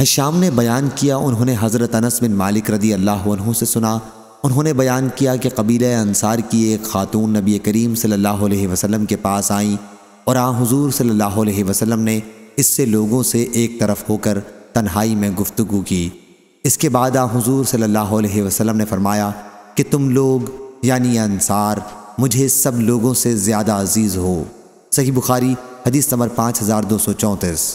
हशाम ने बयान किया उन्होंने हज़रत अनस बिन मालिक रदी अल्लाह से सुना उन्होंने बयान किया कि कबीले अंसार की एक खातून नबी करीम सल्लल्लाहु अलैहि वसल्लम के पास आईं और आ हजूर सल्लल्लाहु अलैहि वसल्लम ने इससे लोगों से एक तरफ होकर तन्हाई में गुफ्तु की इसके बाद आ हुजूर सल्लल्लाहु अलैहि वसल्लम ने फरमाया कि तुम लोग यानी अनसार मुझे सब लोगों से ज़्यादा अजीज़ हो सही बुखारी हदीस नंबर पाँच हज़ार दो सौ चौंतीस